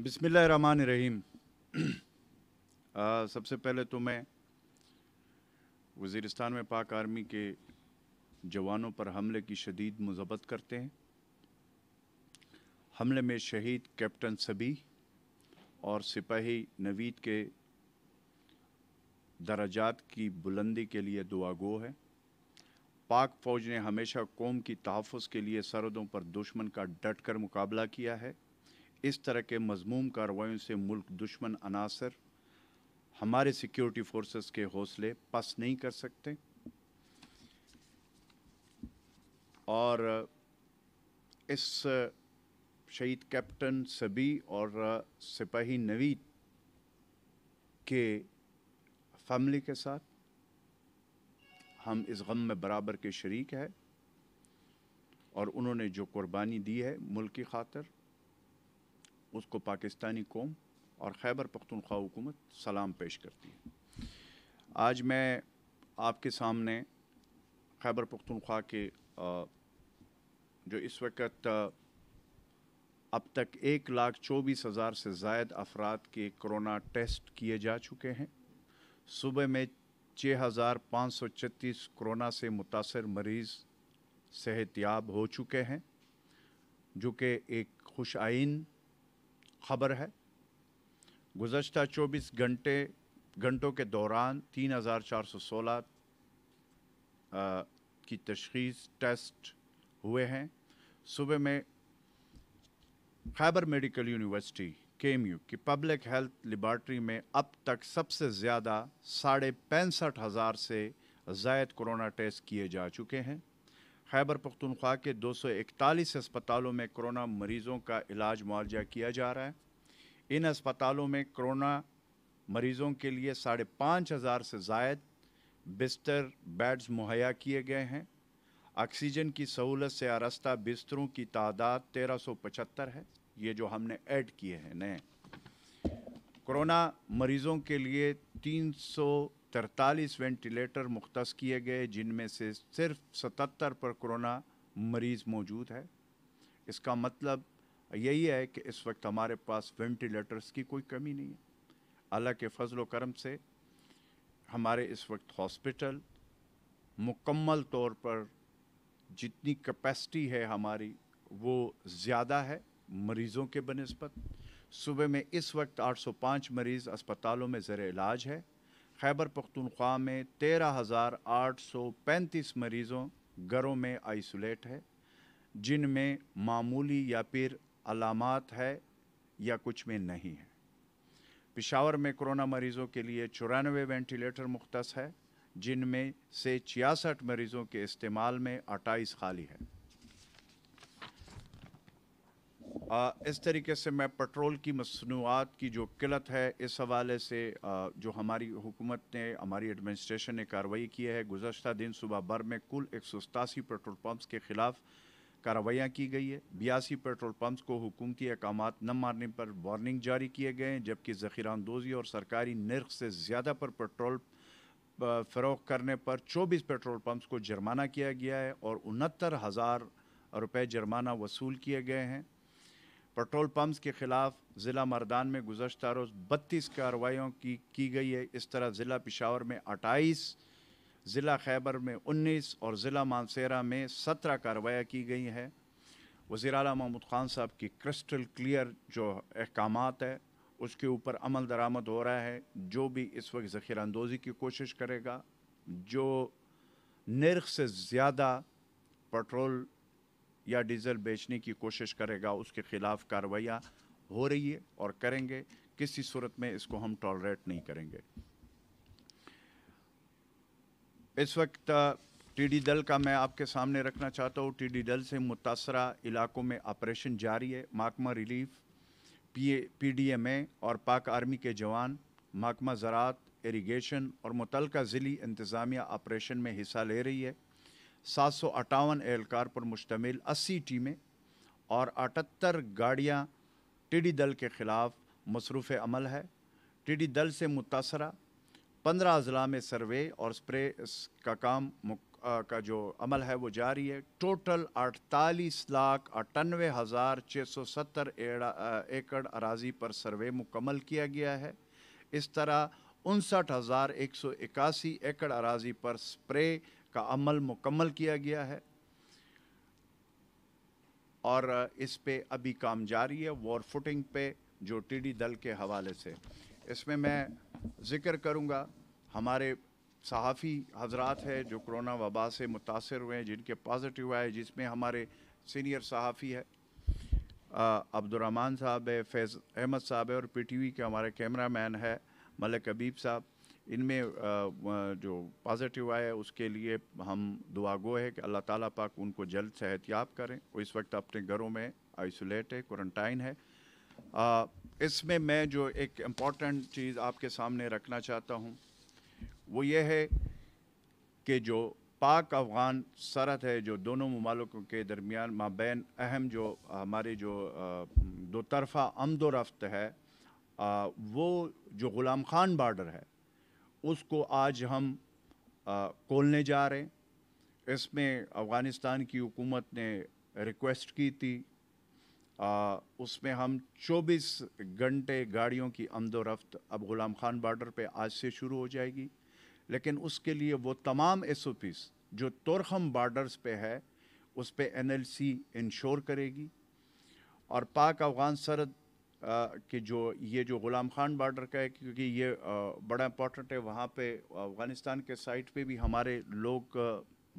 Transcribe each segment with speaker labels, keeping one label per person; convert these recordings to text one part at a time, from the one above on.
Speaker 1: बिस्मिल्ल run रहीम सबसे पहले तो मैं वजीरस्तान में पाक आर्मी के जवानों पर हमले की शदीद मजबत करते हैं हमले में शहीद कैप्टन सभी और सिपाही नवीद के दराजात की बुलंदी के लिए दुआगो है पाक फ़ौज ने हमेशा कौम की तहफ़ के लिए सरहदों पर दुश्मन का डट कर मुकाबला किया है इस तरह के मजमूम कार्रवाई से मुल्क दुश्मन अनासर हमारे सिक्योरिटी फोर्सेस के हौसले पस नहीं कर सकते और इस शहीद कैप्टन सभी और सिपाही नवीद के फैमिली के साथ हम इस गम में बराबर के शरीक है और उन्होंने जो कुर्बानी दी है मुल्क की खातर उसको पाकिस्तानी कौम और खैबर पख्तनख्वा हुकूमत सलाम पेश करती है आज मैं आपके सामने खैबर पख्तनख्वा के जो इस वक्त अब तक एक लाख चौबीस हज़ार से जायद अफराद के कोरोना टेस्ट किए जा चुके हैं सूबे में छः हज़ार पाँच सौ छत्तीस कोरोना से मुतासर मरीज़ सेहतियाब हो चुके हैं जो कि एक खुश आइन खबर है गुजशत 24 घंटे घंटों के दौरान 3416 की तशीस टेस्ट हुए हैं सुबह में खैबर मेडिकल यूनिवर्सिटी के की पब्लिक हेल्थ लेबार्ट्री में अब तक सबसे ज़्यादा साढ़े पैंसठ हज़ार से जायद कोरोना टेस्ट किए जा चुके हैं खैबर पख्तनख्वा के 241 अस्पतालों में कोरोना मरीज़ों का इलाज मुआवजा किया जा रहा है इन अस्पतालों में कोरोना मरीज़ों के लिए साढ़े पाँच हज़ार से जायद बिस्तर बेड्स मुहैया किए गए हैं ऑक्सीजन की सहूलत से आरस्ता बिस्तरों की तादाद तेरह सौ पचहत्तर है ये जो हमने ऐड किए हैं नए कोरोना मरीज़ों के लिए तीन सौ तरतालीस वेंटिलेटर मुख्त किए गए जिनमें से सिर्फ सतर पर कोरोना मरीज़ मौजूद है इसका मतलब यही है कि इस वक्त हमारे पास वेंटिलेटर्स की कोई कमी नहीं है अल्लाह के फजल करम से हमारे इस वक्त हॉस्पिटल मुकम्मल तौर पर जितनी कैपेसिटी है हमारी वो ज़्यादा है मरीज़ों के बनस्बत सुबह में इस वक्त 805 मरीज़ अस्पतालों में ज़र इलाज है खैबर पख्तनख्वा में तेरह हज़ार आठ सौ पैंतीस मरीज़ों घरों में आइसोलेट है जिनमें मामूली या फिर अलामत है या कुछ में नहीं है पिशावर में कोरोना मरीज़ों के लिए चौरानवे वेंटिलेटर मुख्त है जिनमें से छियासठ मरीज़ों के इस्तेमाल में अट्ठाईस खाली है आ, इस तरीके से मैं पेट्रोल की मसनूआत की जो किल्लत है इस हवाले से आ, जो हमारी हुकूमत ने हमारी एडमिनिस्ट्रेशन ने कार्रवाई की है गुजशत दिन सुबह भर में कुल एक सौ सतासी पेट्रोल पम्प्स के ख़िलाफ़ कार्रवाइयाँ की गई है बयासी पेट्रोल पम्प्स को हुकूमती अहकाम न मारने पर वार्निंग जारी किए गए हैं जबकि जखीरानंदोजी और सरकारी नर्ख से ज़्यादा पर पेट्रोल फरोख करने पर चौबीस पेट्रोल पम्प्स को जुर्माना किया गया है और उनहत्तर हज़ार रुपये जुर्माना वसूल किए गए हैं पेट्रोल पम्प के ख़िलाफ़ ज़िला मरदान में गुजशत रोज़ बत्तीस कार्रवाइयों की की गई है इस तरह ज़िला पिशावर में अट्ठाईस ज़िला खैबर में उन्नीस और ज़िला मानसेरा में सत्रह कार्रवाइयाँ की गई हैं वज़ी अल महमूद ख़ान साहब की क्रिस्टल क्लियर जो अहकाम है उसके ऊपर अमल दरामद हो रहा है जो भी इस वक्त ज़खीरांदोज़ी की कोशिश करेगा जो नर्ख से ज़्यादा पेट्रोल या डीजल बेचने की कोशिश करेगा उसके खिलाफ कार्रवाइयाँ हो रही है और करेंगे किसी सूरत में इसको हम टॉलरेट नहीं करेंगे इस वक्त टीडी दल का मैं आपके सामने रखना चाहता हूँ टीडी दल से मुतासरा इलाकों में ऑपरेशन जारी है माकमा relief P A P D M A और पाक आर्मी के जवान माकमा ज़रात इरीगेशन और मुतल ज़िली इंतज़ामिया ऑपरेशन में हिस्सा ले रही है सात सौ अट्ठावन एहलकार पर मुश्तमिल अस्सी टीमें और अठहत्तर गाड़ियाँ टिडी दल के ख़िलाफ़ मसरूफ़ अमल है टिडी दल से मुतासरा पंद्रह अजला में सर्वे और स्प्रे का काम का जो अमल है वो जारी है टोटल अड़तालीस लाख अट्ठानवे हज़ार छः सौ सत्तर एकड़ अराजी पर सर्वे मुकम्मल किया गया है इस तरह उनसठ हज़ार एक सौ इक्यासी एकड़ अराजी पर स्प्रे का अमल मुकम्मल किया गया है और इस पे अभी काम जारी है वॉर फुटिंग पे जो टीडी दल के हवाले से इसमें मैं ज़िक्र करूँगा हमारे सहाफ़ी हजरात हैं जो कोरोना वबा से मुतासर हुए हैं जिनके पॉजिटिव आए जिसमें हमारे सीनियर सहाफ़ी है अब्दुलरहमान साहब है फैज़ अहमद साहब है और पीटीवी के हमारे कैमरा मैन है मलिक अबीब साहब इनमें जो पॉजिटिव आए उसके लिए हम दुआगो है कि अल्लाह ताला पाक उनको जल्द से करें वो इस वक्त अपने घरों में आइसोलेट है क्वारंटाइन है इसमें मैं जो एक इम्पॉर्टेंट चीज़ आपके सामने रखना चाहता हूँ वो ये है कि जो पाक अफ़गान सरहद है जो दोनों ममालकों के दरमियान माबेन अहम जो हमारे जो दो तरफ़ा आमदोरफ्त है वो जो ग़ुलाम खान बार्डर है उसको आज हम खोलने जा रहे हैं इसमें अफ़गानिस्तान की हुकूमत ने रिक्वेस्ट की थी आ, उसमें हम 24 घंटे गाड़ियों की आमदोरफ़्त अब ग़ुलाम खान बॉर्डर पे आज से शुरू हो जाएगी लेकिन उसके लिए वो तमाम एस जो तुरखम बार्डर्स पे है उस पर एन एल सी इंश्योर करेगी और पाक अफ़गान सरहद कि जो ये जो ग़ुलाम खान बॉर्डर का है क्योंकि ये बड़ा इम्पोर्टेंट है वहाँ पे अफ़गानिस्तान के साइड पे भी हमारे लोग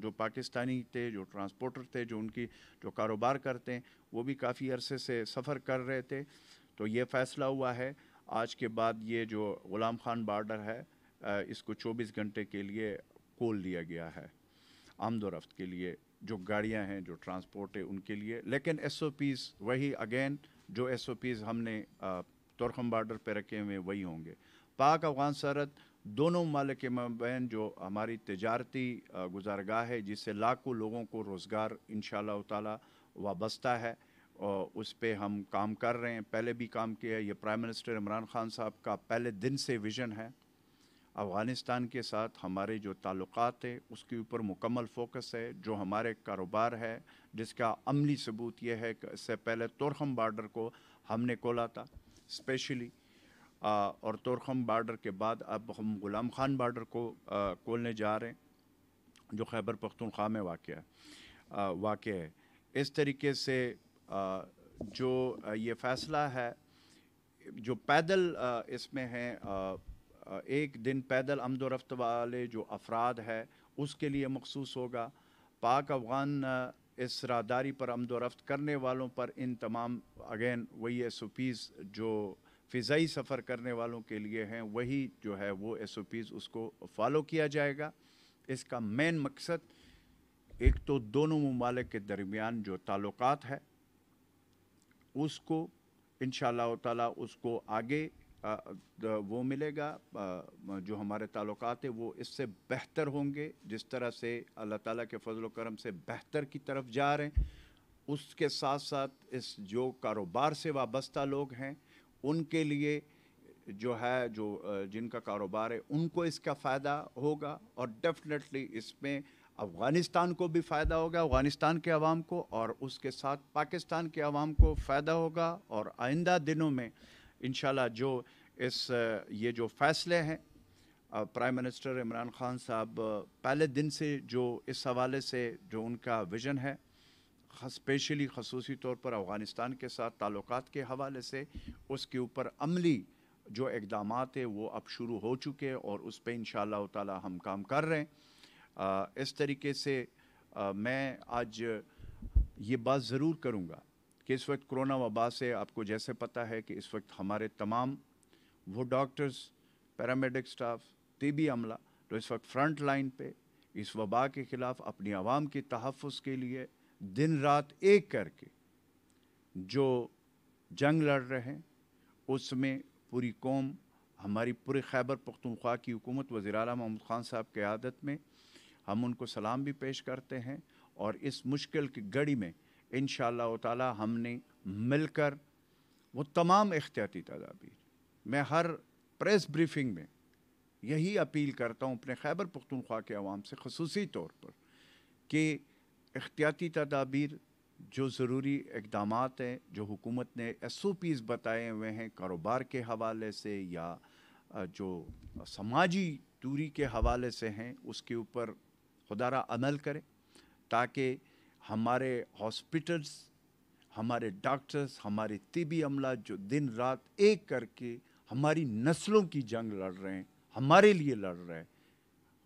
Speaker 1: जो पाकिस्तानी थे जो ट्रांसपोर्टर थे जो उनकी जो कारोबार करते हैं वो भी काफ़ी अरसे से सफ़र कर रहे थे तो ये फ़ैसला हुआ है आज के बाद ये जो ग़ुलाम खान बॉर्डर है इसको चौबीस घंटे के लिए खोल दिया गया है आमदोरफ्त के लिए जो गाड़ियाँ हैं जो ट्रांसपोर्ट है उनके लिए लेकिन एस ओ पीज़ वही अगेन जो एस ओ पीज़ हमने तोरखम बार्डर पर रखे हुए वही होंगे पाक अफगान सरहद दोनों ममालिक के मबैन जो हमारी तजारती गुजारगा है जिससे लाखों लोगों को रोज़गार इन ताला वाबस्ता है और उस पर हम काम कर रहे हैं पहले भी काम किया ये प्राइम मिनिस्टर इमरान खान साहब का पहले दिन से विजन है अफ़गानिस्तान के साथ हमारे जो ताल्लुक है उसके ऊपर मुकम्मल फोकस है जो हमारे कारोबार है जिसका अमली सबूत यह है कि इससे पहले तोरखम बार्डर को हमने खोला था स्पेशली और तोरखम बार्डर के बाद अब हम गुलाम खान बार्डर को खोलने जा रहे हैं जो खैबर पख्तनख्वा में वाक़ है वाक़ है इस तरीके से आ, जो ये फ़ैसला है जो पैदल इसमें हैं एक दिन पैदल आमदोरफ्त वाले जो अफराद है उसके लिए मखसूस होगा पाक अफगान इस रादारी पर आमदोरफ्त करने वालों पर इन तमाम अगेन वही एस ओ पीज़ जो फ़िज़ाई सफ़र करने वालों के लिए हैं वही जो है वो एस ओ पीज़ उसको फॉलो किया जाएगा इसका मेन मकसद एक तो दोनों ममालिक के दरमियान जो ताल्लुक़ है उसको इन ताला उसको आगे वो मिलेगा जो हमारे ताल्लुक है वो इससे बेहतर होंगे जिस तरह से अल्लाह ताला के फजल करम से बेहतर की तरफ जा रहे हैं उसके साथ साथ इस जो कारोबार से वाबस्ता लोग हैं उनके लिए जो है जो जिनका कारोबार है उनको इसका फ़ायदा होगा और डेफिनेटली इसमें अफ़गानिस्तान को भी फ़ायदा होगा अफ़गानिस्तान के आवाम को और उसके साथ पाकिस्तान के आवाम को फ़ायदा होगा और आइंदा दिनों में इन जो इस ये जो फैसले हैं प्राइम मिनिस्टर इमरान खान साहब पहले दिन से जो इस हवाले से जो उनका विज़न है स्पेशली खसूसी तौर पर अफ़गानिस्तान के साथ ताल्लुक के हवाले से उसके ऊपर अमली जो इकदाम है वो अब शुरू हो चुके हैं और उस पर इन ताला हम काम कर रहे हैं आ, इस तरीके से आ, मैं आज ये बात ज़रूर करूँगा कि इस वक्त कोरोना वबा से आपको जैसे पता है कि इस वक्त हमारे तमाम वो डॉक्टर्स पैरामेडिक स्टाफ तबी अमला जो इस वक्त फ्रंट लाइन पर इस वबा के ख़िलाफ़ अपनी आवाम के तहफ़ के लिए दिन रात एक करके जो जंग लड़ रहे हैं उसमें पूरी कौम हमारी पूरे खैबर पख्तनख्वा की हुकूमत वज़ी अल महमूद ख़ान साहब की आदत में हम उनको सलाम भी पेश करते हैं और इस मुश्किल की घड़ी में इन ताला हमने मिलकर वो तमाम एहतियाती तदाबीर मैं हर प्रेस ब्रीफिंग में यही अपील करता हूँ अपने खैबर पख्तनख्वा के आवाम से खसूसी तौर पर कि एहतियाती तदाबीर जो ज़रूरी इकदाम हैं जो हुकूमत ने एस ओ पीज़ बताए हुए हैं कारोबार के हवाले से या जो समाजी दूरी के हवाले से हैं उसके ऊपर खुदारा अमल करें ताकि हमारे हॉस्पिटल्स हमारे डॉक्टर्स हमारे तिबी अमला जो दिन रात एक करके हमारी नस्लों की जंग लड़ रहे हैं हमारे लिए लड़ रहे हैं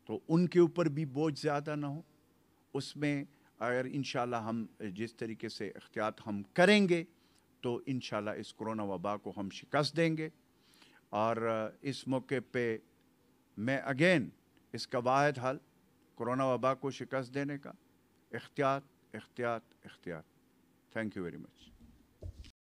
Speaker 1: तो उनके ऊपर भी बोझ ज़्यादा ना हो उसमें अगर इन हम जिस तरीके से एहतियात हम करेंगे तो इन इस कोरोना वबा को हम शिकस्त देंगे और इस मौके पे मैं अगेन इसका वाद हल कोरोना वबा को शिकस्त देने का एहतियात Ihtiyat, ihtiyat. Thank you very much.